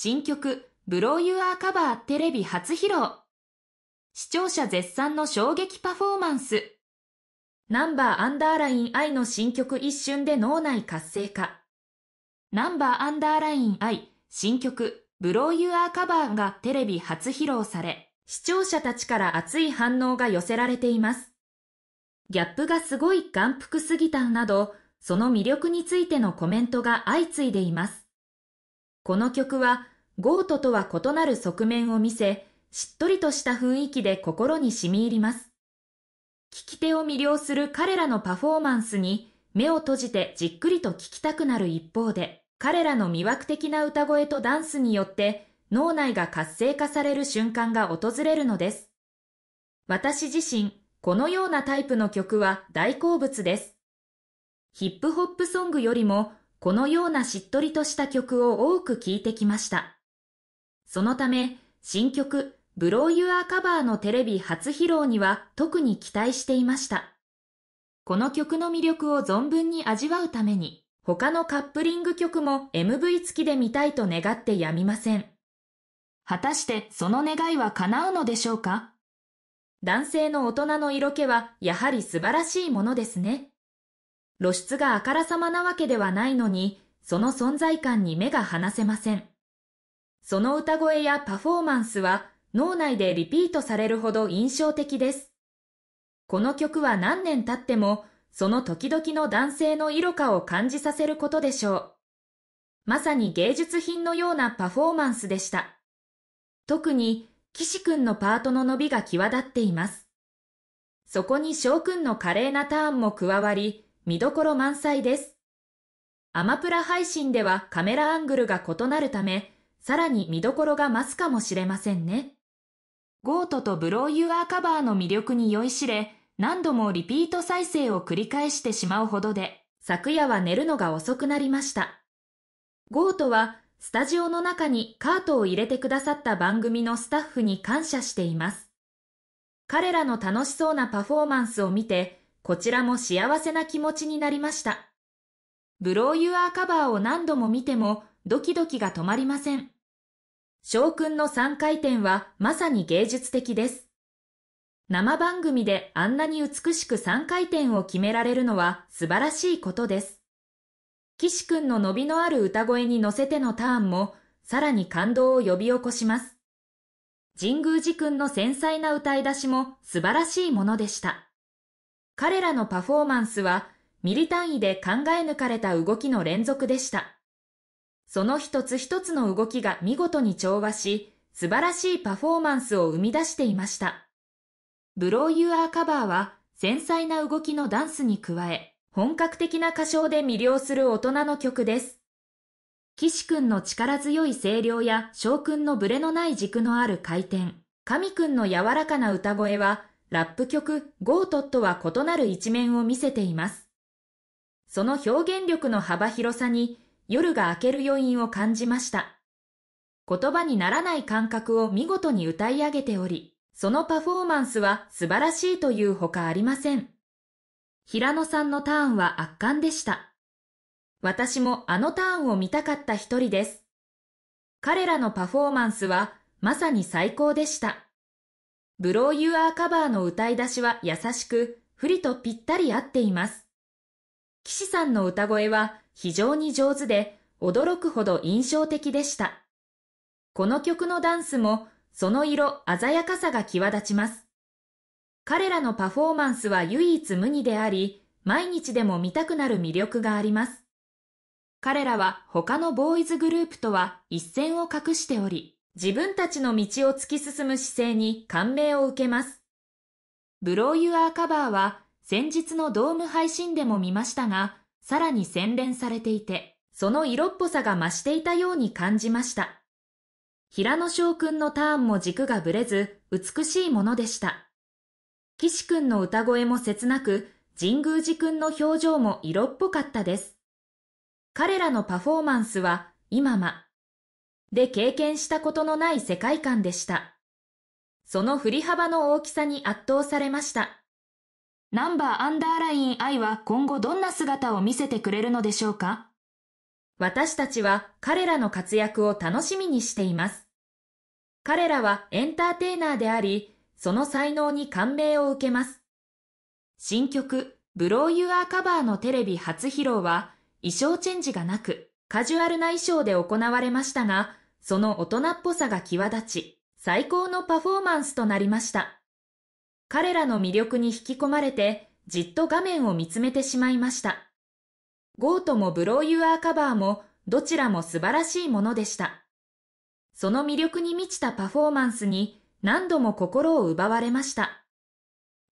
新曲ブローユアーカバーテレビ初披露。視聴者絶賛の衝撃パフォーマンス。ナンバーアンダーライン I の新曲一瞬で脳内活性化。ナンバーアンダーライン I 新曲ブローユアーカバーがテレビ初披露され、視聴者たちから熱い反応が寄せられています。ギャップがすごい眼福すぎたなど、その魅力についてのコメントが相次いでいます。この曲はゴートとは異なる側面を見せ、しっとりとした雰囲気で心に染み入ります。聴き手を魅了する彼らのパフォーマンスに目を閉じてじっくりと聴きたくなる一方で、彼らの魅惑的な歌声とダンスによって脳内が活性化される瞬間が訪れるのです。私自身、このようなタイプの曲は大好物です。ヒップホップソングよりもこのようなしっとりとした曲を多く聴いてきました。そのため、新曲、ブローユアカバーのテレビ初披露には特に期待していました。この曲の魅力を存分に味わうために、他のカップリング曲も MV 付きで見たいと願ってやみません。果たしてその願いは叶うのでしょうか男性の大人の色気はやはり素晴らしいものですね。露出があからさまなわけではないのに、その存在感に目が離せません。その歌声やパフォーマンスは脳内でリピートされるほど印象的です。この曲は何年経っても、その時々の男性の色化を感じさせることでしょう。まさに芸術品のようなパフォーマンスでした。特に、岸くんのパートの伸びが際立っています。そこに翔くんの華麗なターンも加わり、見どころ満載です。アマプラ配信ではカメラアングルが異なるため、さらに見どころが増すかもしれませんね。ゴートとブローユアーカバーの魅力に酔いしれ、何度もリピート再生を繰り返してしまうほどで、昨夜は寝るのが遅くなりました。ゴートは、スタジオの中にカートを入れてくださった番組のスタッフに感謝しています。彼らの楽しそうなパフォーマンスを見て、こちらも幸せな気持ちになりました。ブローユアーカバーを何度も見てもドキドキが止まりません。翔くんの3回転はまさに芸術的です。生番組であんなに美しく3回転を決められるのは素晴らしいことです。岸くんの伸びのある歌声に乗せてのターンもさらに感動を呼び起こします。神宮寺くんの繊細な歌い出しも素晴らしいものでした。彼らのパフォーマンスはミリ単位で考え抜かれた動きの連続でした。その一つ一つの動きが見事に調和し、素晴らしいパフォーマンスを生み出していました。ブローユアーカバーは繊細な動きのダンスに加え、本格的な歌唱で魅了する大人の曲です。岸くんの力強い声量や翔くんのブレのない軸のある回転、神くんの柔らかな歌声はラップ曲ゴートットは異なる一面を見せています。その表現力の幅広さに夜が明ける余韻を感じました。言葉にならない感覚を見事に歌い上げており、そのパフォーマンスは素晴らしいというほかありません。平野さんのターンは圧巻でした。私もあのターンを見たかった一人です。彼らのパフォーマンスはまさに最高でした。ブローユアーカバーの歌い出しは優しく、ふりとぴったり合っています。岸さんの歌声は非常に上手で、驚くほど印象的でした。この曲のダンスも、その色鮮やかさが際立ちます。彼らのパフォーマンスは唯一無二であり、毎日でも見たくなる魅力があります。彼らは他のボーイズグループとは一線を画しており、自分たちの道を突き進む姿勢に感銘を受けます。ブローユアーカバーは先日のドーム配信でも見ましたが、さらに洗練されていて、その色っぽさが増していたように感じました。平野翔くんのターンも軸がぶれず、美しいものでした。岸くんの歌声も切なく、神宮寺くんの表情も色っぽかったです。彼らのパフォーマンスは、今ま、で経験したことのない世界観でした。その振り幅の大きさに圧倒されました。ナンバーアンダーライン I は今後どんな姿を見せてくれるのでしょうか私たちは彼らの活躍を楽しみにしています。彼らはエンターテイナーであり、その才能に感銘を受けます。新曲、ブローユアーカバーのテレビ初披露は衣装チェンジがなく、カジュアルな衣装で行われましたが、その大人っぽさが際立ち、最高のパフォーマンスとなりました。彼らの魅力に引き込まれて、じっと画面を見つめてしまいました。ゴートもブローユアーカバーも、どちらも素晴らしいものでした。その魅力に満ちたパフォーマンスに、何度も心を奪われました。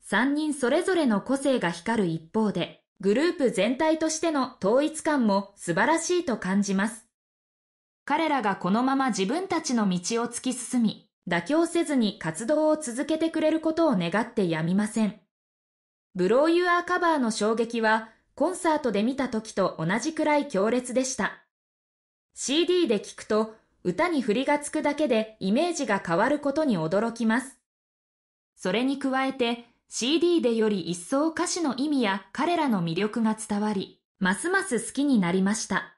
三人それぞれの個性が光る一方で、グループ全体としての統一感も素晴らしいと感じます。彼らがこのまま自分たちの道を突き進み、妥協せずに活動を続けてくれることを願ってやみません。ブローユアーカバーの衝撃は、コンサートで見た時と同じくらい強烈でした。CD で聴くと、歌に振りがつくだけでイメージが変わることに驚きます。それに加えて、CD でより一層歌詞の意味や彼らの魅力が伝わり、ますます好きになりました。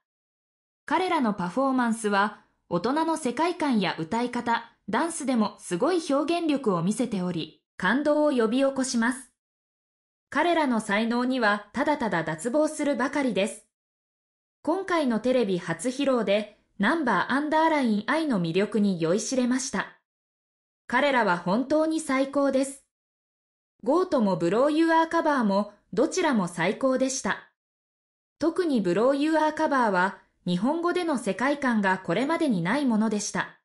彼らのパフォーマンスは、大人の世界観や歌い方、ダンスでもすごい表現力を見せており、感動を呼び起こします。彼らの才能にはただただ脱帽するばかりです。今回のテレビ初披露で、ナンバーアンダーライン愛の魅力に酔いしれました。彼らは本当に最高です。ゴートもブローユアーカバーもどちらも最高でした。特にブローユアーカバーは日本語での世界観がこれまでにないものでした。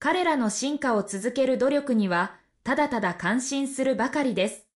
彼らの進化を続ける努力にはただただ感心するばかりです。